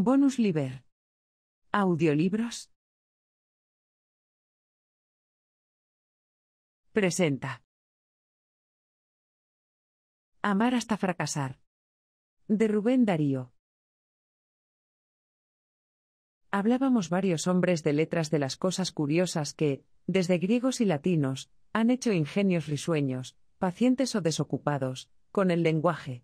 Bonus Liber. Audiolibros. Presenta. Amar hasta fracasar. De Rubén Darío. Hablábamos varios hombres de letras de las cosas curiosas que, desde griegos y latinos, han hecho ingenios risueños, pacientes o desocupados, con el lenguaje.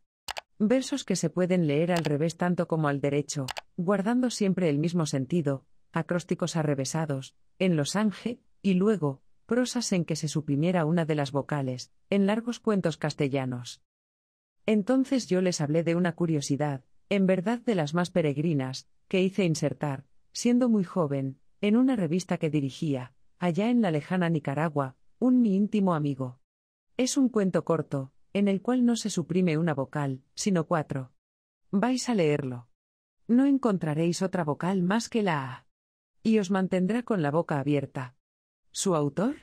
Versos que se pueden leer al revés tanto como al derecho, guardando siempre el mismo sentido, acrósticos arrevesados, en losange, y luego, prosas en que se suprimiera una de las vocales, en largos cuentos castellanos. Entonces yo les hablé de una curiosidad, en verdad de las más peregrinas, que hice insertar, siendo muy joven, en una revista que dirigía, allá en la lejana Nicaragua, un mi íntimo amigo. Es un cuento corto, en el cual no se suprime una vocal, sino cuatro. Vais a leerlo. No encontraréis otra vocal más que la A. Y os mantendrá con la boca abierta. ¿Su autor?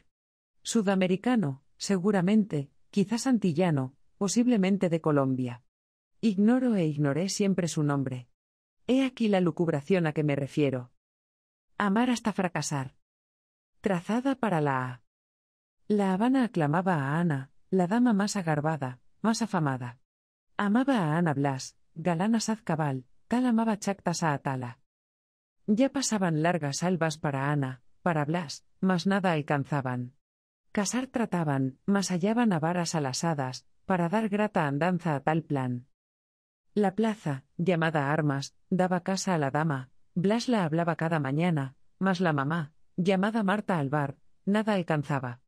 Sudamericano, seguramente, quizás antillano, posiblemente de Colombia. Ignoro e ignoré siempre su nombre. He aquí la lucubración a que me refiero. Amar hasta fracasar. Trazada para la A. La Habana aclamaba a Ana, la dama más agarbada, más afamada. Amaba a Ana Blas, galana saz cabal, Tal amaba chactas a Atala. Ya pasaban largas albas para Ana, para Blas, mas nada alcanzaban. Casar trataban, mas hallaban a varas a las hadas, para dar grata andanza a tal plan. La plaza, llamada Armas, daba casa a la dama, Blas la hablaba cada mañana, mas la mamá, llamada Marta Alvar, nada alcanzaba.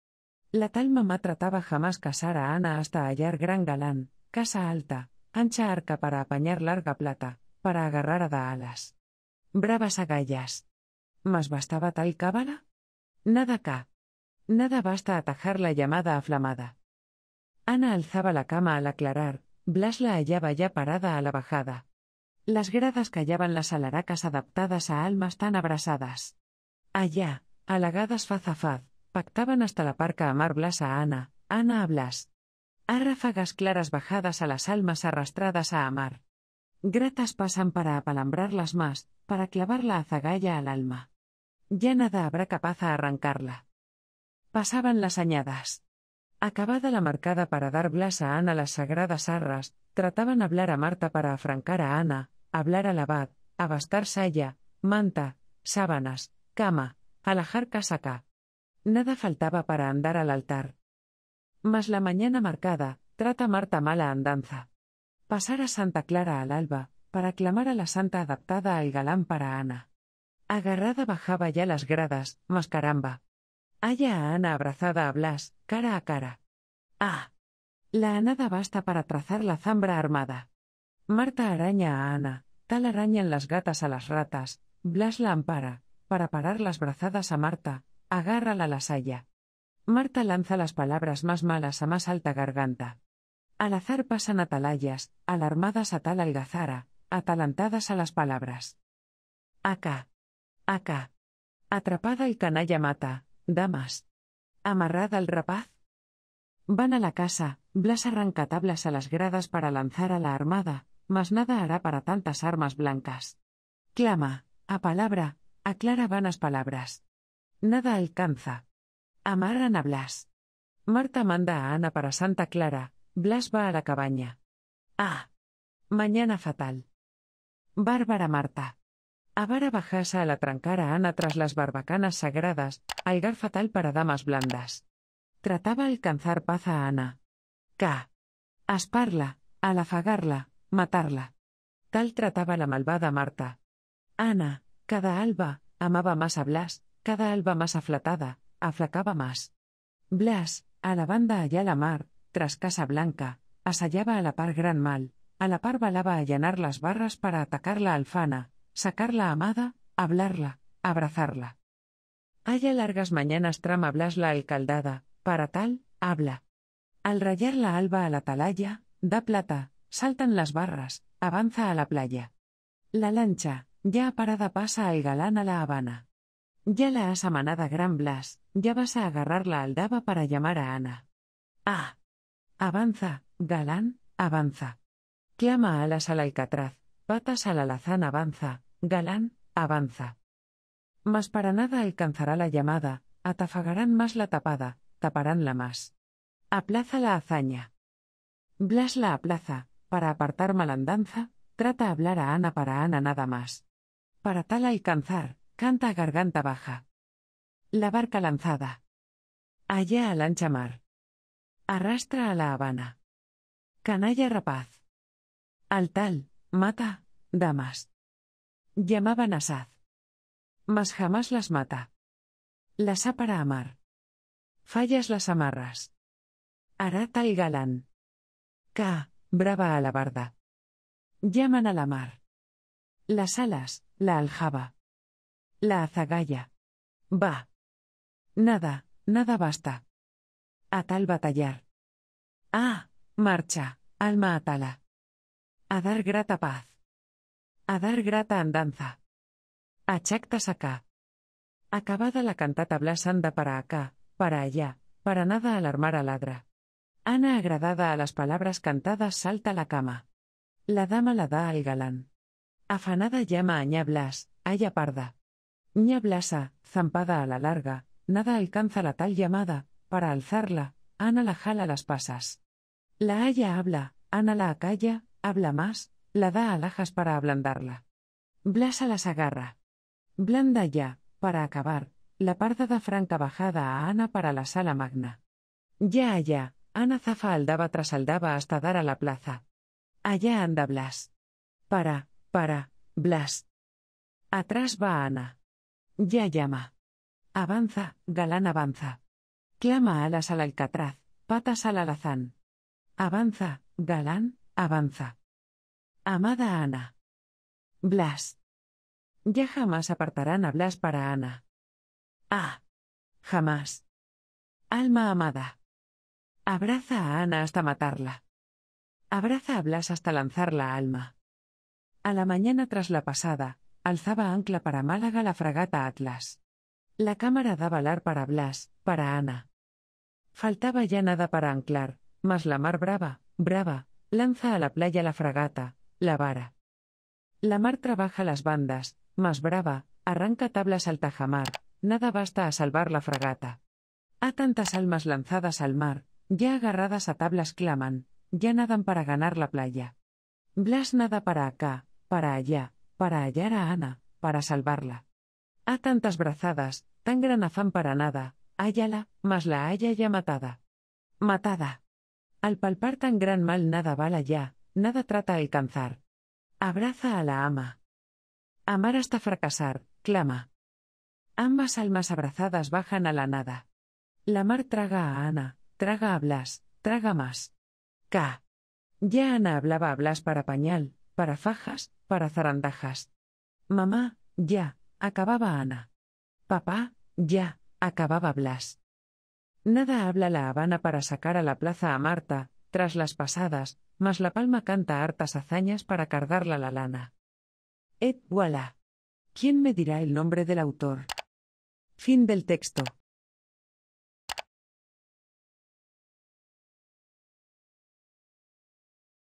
La tal mamá trataba jamás casar a Ana hasta hallar gran galán, casa alta, ancha arca para apañar larga plata, para agarrar a Daalas. Bravas agallas. ¿Más bastaba tal cábala? Nada ca. Nada basta atajar la llamada aflamada. Ana alzaba la cama al aclarar, Blas la hallaba ya parada a la bajada. Las gradas callaban las alaracas adaptadas a almas tan abrasadas. Allá, halagadas faz a faz, pactaban hasta la parca amar Blas a Ana, Ana a Blas. A ráfagas claras bajadas a las almas arrastradas a amar gratas pasan para apalambrarlas más, para clavar la azagaya al alma. Ya nada habrá capaz a arrancarla. Pasaban las añadas. Acabada la marcada para dar blas a Ana las sagradas arras, trataban hablar a Marta para afrancar a Ana, hablar al abad, abastar saya, manta, sábanas, cama, alajar casaca. Nada faltaba para andar al altar. Mas la mañana marcada, trata Marta mala andanza. Pasar a Santa Clara al alba, para clamar a la santa adaptada al galán para Ana. Agarrada bajaba ya las gradas, mascaramba. Allá a Ana abrazada a Blas, cara a cara. ¡Ah! La anada basta para trazar la zambra armada. Marta araña a Ana, tal arañan las gatas a las ratas, Blas la ampara, para parar las brazadas a Marta, agárrala la saya. Marta lanza las palabras más malas a más alta garganta. Al azar pasan atalayas, alarmadas a tal algazara, atalantadas a las palabras. Acá. Acá. Atrapada el canalla mata, damas. Amarrada al rapaz. Van a la casa, Blas arranca tablas a las gradas para lanzar a la armada, mas nada hará para tantas armas blancas. Clama, a palabra, aclara vanas palabras. Nada alcanza. Amarran a Blas. Marta manda a Ana para Santa Clara, Blas va a la cabaña. Ah. Mañana fatal. Bárbara Marta. Avara bajasa al atrancar a Ana tras las barbacanas sagradas, algar fatal para damas blandas. Trataba alcanzar paz a Ana. K. Asparla, alafagarla, matarla. Tal trataba la malvada Marta. Ana, cada alba, amaba más a Blas, cada alba más aflatada, aflacaba más. Blas, a la banda allá la mar, tras Casa Blanca, asallaba a la par Gran Mal, a la par balaba allanar las barras para atacar la alfana, sacar la amada, hablarla, abrazarla. Haya largas mañanas trama Blas la alcaldada, para tal, habla. Al rayar la alba a la talaya da plata, saltan las barras, avanza a la playa. La lancha, ya parada pasa al galán a la Habana. Ya la has amanada Gran Blas, ya vas a agarrar la aldaba para llamar a Ana. Ah, Avanza, Galán, avanza. Clama alas al alcatraz, patas al alazán avanza, Galán, avanza. Mas para nada alcanzará la llamada, atafagarán más la tapada, taparán la más. Aplaza la hazaña. Blas la aplaza, para apartar malandanza, trata hablar a Ana para Ana nada más. Para tal alcanzar, canta garganta baja. La barca lanzada. Allá al ancha mar. Arrastra a La Habana. Canalla rapaz. Al tal, mata, damas. Llamaban a Mas jamás las mata. Las ha para amar. Fallas las amarras. Hará tal galán. Ca, brava alabarda. Llaman a la mar. Las alas, la aljaba. La azagaya. Va. Nada, nada basta. A tal batallar. Ah, marcha, alma atala. A dar grata paz. A dar grata andanza. A chactas acá. Acabada la cantata Blas anda para acá, para allá, para nada alarmar a ladra. Ana agradada a las palabras cantadas salta la cama. La dama la da al galán. Afanada llama a ña Blas, haya parda. ña Blasa, zampada a la larga, nada alcanza la tal llamada, para alzarla, Ana la jala las pasas. La haya habla, Ana la acalla, habla más, la da alhajas para ablandarla. Blasa las agarra. Blanda ya, para acabar, la parda da franca bajada a Ana para la sala magna. Ya allá, Ana zafa aldaba tras aldaba hasta dar a la plaza. Allá anda Blas. Para, para, Blas. Atrás va Ana. Ya llama. Avanza, galán avanza. Clama alas al alcatraz, patas al alazán. Avanza, galán, avanza. Amada Ana. Blas. Ya jamás apartarán a Blas para Ana. Ah. Jamás. Alma amada. Abraza a Ana hasta matarla. Abraza a Blas hasta lanzar la alma. A la mañana tras la pasada, alzaba ancla para Málaga la fragata Atlas. La cámara daba lar para Blas, para Ana. Faltaba ya nada para anclar, mas la mar brava, brava, lanza a la playa la fragata, la vara. La mar trabaja las bandas, mas brava, arranca tablas al tajamar, nada basta a salvar la fragata. A tantas almas lanzadas al mar, ya agarradas a tablas claman, ya nadan para ganar la playa. Blas nada para acá, para allá, para hallar a Ana, para salvarla. A tantas brazadas, tan gran afán para nada, Hállala, mas la haya ya matada. Matada. Al palpar tan gran mal nada bala ya, nada trata alcanzar. Abraza a la ama. Amar hasta fracasar, clama. Ambas almas abrazadas bajan a la nada. La mar traga a Ana, traga a Blas, traga más. Ca. Ya Ana hablaba a Blas para pañal, para fajas, para zarandajas. Mamá, ya, acababa Ana. Papá, ya, acababa Blas. Nada habla la Habana para sacar a la plaza a Marta, tras las pasadas, mas La Palma canta hartas hazañas para cardarla la lana. Et voilà. ¿Quién me dirá el nombre del autor? Fin del texto.